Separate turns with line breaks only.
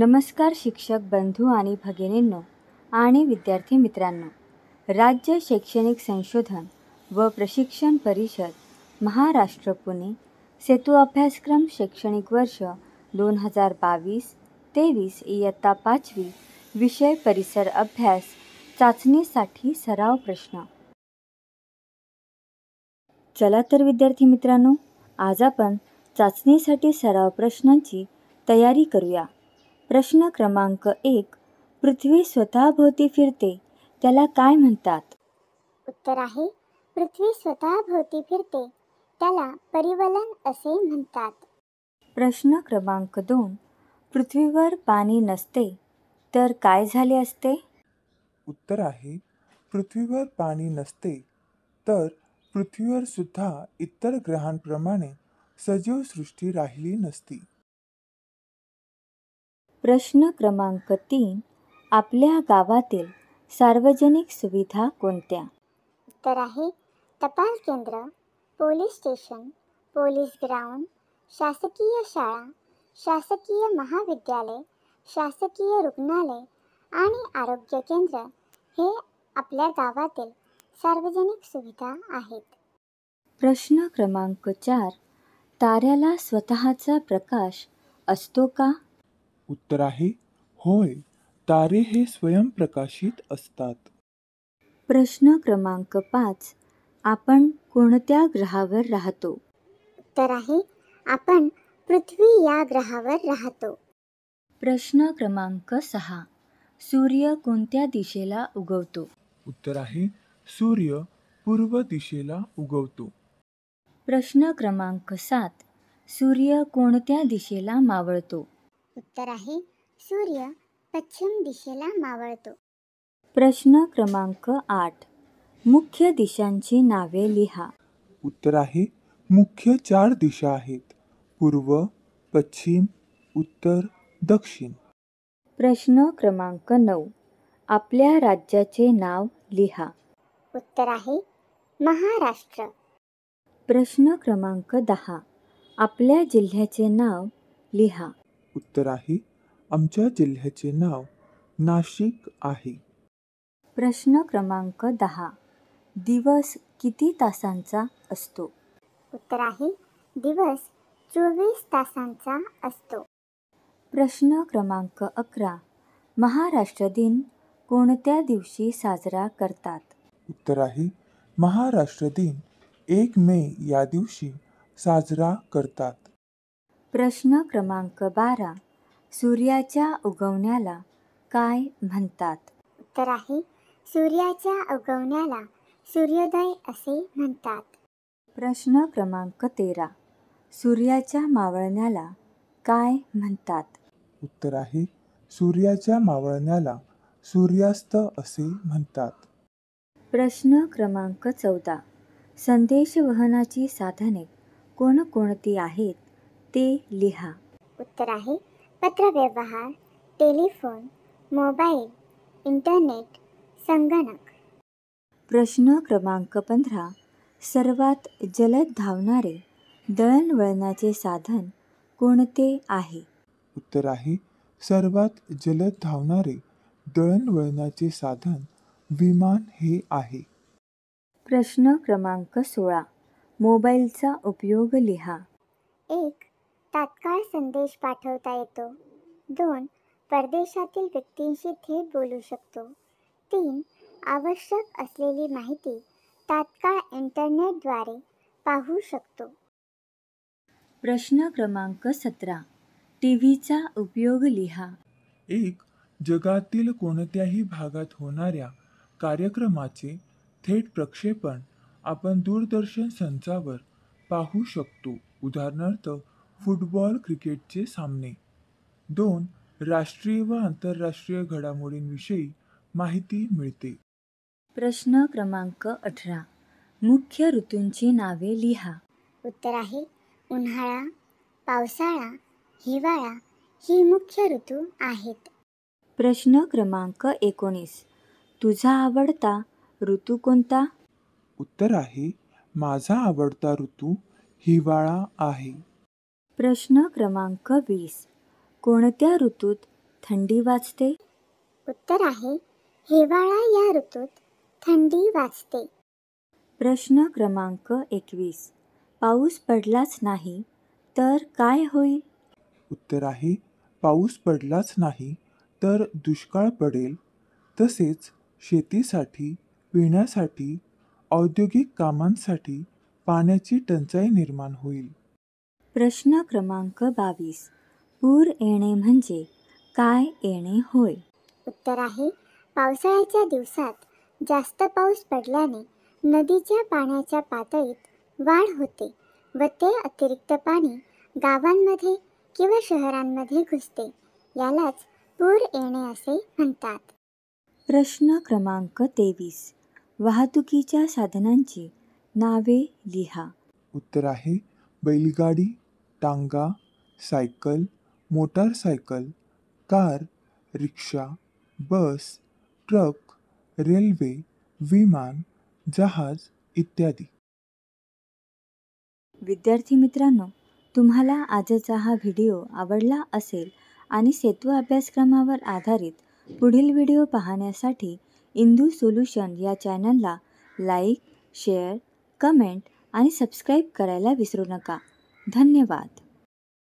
नमस्कार शिक्षक बंधू आणि भगिनींनो आणि विद्यार्थी मित्रांनो राज्य शैक्षणिक संशोधन व प्रशिक्षण परिषद महाराष्ट्र पुणे सेतू अभ्यासक्रम शैक्षणिक वर्ष दोन हजार बावीस तेवीस इयत्ता पाचवी विषय परिसर अभ्यास चाचणीसाठी सराव प्रश्न चला तर विद्यार्थी मित्रांनो आज आपण चाचणीसाठी सराव प्रश्नांची तयारी करूया प्रश्न क्रमांक एक पृथ्वी स्वतःभोवती फिरते त्याला काय म्हणतात
उत्तर आहे पृथ्वी स्वतःभोवती फिरते त्याला परिवलन असे म्हणतात
प्रश्न क्रमांक दोन पृथ्वीवर पाणी नसते तर काय झाले असते
उत्तर आहे पृथ्वीवर पाणी नसते तर पृथ्वीवर सुद्धा इतर ग्रहांप्रमाणे सजीव सृष्टी राहिली नसती
प्रश्न क्रमांक तीन आपल्या गावातील सार्वजनिक सुविधा कोणत्या
तर आहे टपाल केंद्र पोलीस स्टेशन पोलीस ग्राउंड शासकीय शाळा शासकीय महाविद्यालय शासकीय रुग्णालय आणि आरोग्य केंद्र हे आपल्या गावातील सार्वजनिक सुविधा आहेत
प्रश्न क्रमांक चार ताऱ्याला स्वतःचा प्रकाश असतो का
उत्तर आहे होय तारे हे स्वयंप्रकाशित असतात
प्रश्न क्रमांक पाच आपण कोणत्या ग्रहावर राहतो उत्तर आहे आपण पृथ्वी या ग्रहावर राहतो प्रश्न क्रमांक सहा सूर्य कोणत्या दिशेला उगवतो
उत्तर आहे सूर्य पूर्व दिशेला उगवतो
प्रश्न क्रमांक सात सूर्य कोणत्या दिशेला मावळतो उत्तर
आहे सूर्य पश्चिम दिशेला मावळतो
प्रश्न क्रमांक आठ मुख्य दिशांची नावे लिहा
उत्तर आहे मुख्य चार दिशा आहेत पूर्व पश्चिम उत्तर दक्षिण
प्रश्न क्रमांक नऊ आपल्या राज्याचे नाव लिहा उत्तर आहे महाराष्ट्र प्रश्न क्रमांक दहा आपल्या जिल्ह्याचे नाव लिहा
उत्तर आहे आमच्या जिल्ह्याचे नाव नाशिक आहे
प्रश्न क्रमांक दहा दिवस किती तासांचा असतो उत्तर आहे दिवस चोवीस तासांचा असतो प्रश्न क्रमांक अकरा महाराष्ट्र दिन कोणत्या दिवशी साजरा करतात
उत्तर आहे महाराष्ट्र दिन एक मे या दिवशी साजरा करतात
प्रश्न क्रमांक बारा सूर्याच्या उगवण्याला काय म्हणतात उत्तर आहे सूर्याच्या उगवण्याला सूर्योदय असे म्हणतात प्रश्न क्रमांक तेरा सूर्याच्या मावळण्याला काय म्हणतात
उत्तर आहे सूर्याच्या मावळण्याला सूर्यास्त असे म्हणतात
प्रश्न क्रमांक चौदा संदेशवहनाची साधने कोणकोणती आहेत ते लिहा उत्तर आहे पत्रव्यवहार
टेलिफोन मोबाईल इंटरनेट संगणक
प्रश्न क्रमांक पंधरा सर्वात जलद धावणारे दळणवळणाचे साधन कोणते आहे
उत्तर आहे सर्वात जलद धावणारे दळणवळणाचे साधन विमान हे आहे
प्रश्न क्रमांक सोळा मोबाईलचा उपयोग लिहा एक
तात्काळ संदेश पाठवता येतो दोन परदेशातील व्यक्तींशी थेट बोलू शकतो तीन आवश्यक असलेली माहिती तात्काळ इंटरनेटद्वारे पाहू शकतो
प्रश्न क्रमांक सतरा टी व्हीचा उपयोग लिहा
एक जगातील कोणत्याही भागात होणाऱ्या कार्यक्रमाचे थेट प्रक्षेपण आपण दूरदर्शन संचावर पाहू शकतो उदाहरणार्थ फुटबॉल क्रिकेटचे सामने दोन राष्ट्रीय व आंतरराष्ट्रीय घडामोडींविषयी माहिती मिळते
प्रश्न क्रमांक अठरा मुख्य ऋतूंची नावे लिहा उत्तर आहे उन्हाळा पावसाळा हिवाळा ही मुख्य ऋतू आहेत प्रश्न क्रमांक एकोणीस तुझा आवडता ऋतू कोणता
उत्तर आहे माझा आवडता ऋतू हिवाळा आहे
प्रश्न क्रमांक वीस कोणत्या ऋतूत थंडी वाजते उत्तर आहे हिवाळा या ऋतूत थंडी वाचते प्रश्न क्रमांक एकवीस पाऊस पडलाच नाही तर काय होईल
उत्तर आहे पाऊस पडलाच नाही तर दुष्काळ पडेल तसेच शेतीसाठी पिण्यासाठी औद्योगिक कामांसाठी पाण्याची टंचाई निर्माण होईल
प्रश्न क्रमांक बावीस पूर येणे म्हणजे काय येणे होय उत्तर आहे पावसाळ्याच्या दिवसात
जास्त पाऊस पडल्याने नदीच्या पाण्याच्या पातळीत वाढ होते व ते अतिरिक्त पाणी गावांमध्ये किंवा शहरांमध्ये घुसते
यालाच पूर येणे असे म्हणतात प्रश्न क्रमांक तेवीस वाहतुकीच्या साधनांची नावे लिहा
उत्तर आहे बैलगाडी टांगा सायकल मोटारसायकल कार रिक्षा बस ट्रक रेल्वे विमान जहाज इत्यादी
विद्यार्थी मित्रांनो तुम्हाला आजचा हा व्हिडिओ आवडला असेल आणि सेतू अभ्यासक्रमावर आधारित पुढील व्हिडिओ पाहण्यासाठी इंदू सोल्युशन या चॅनलला लाईक शेअर कमेंट आणि सबस्क्राईब करायला विसरू नका धन्यवाद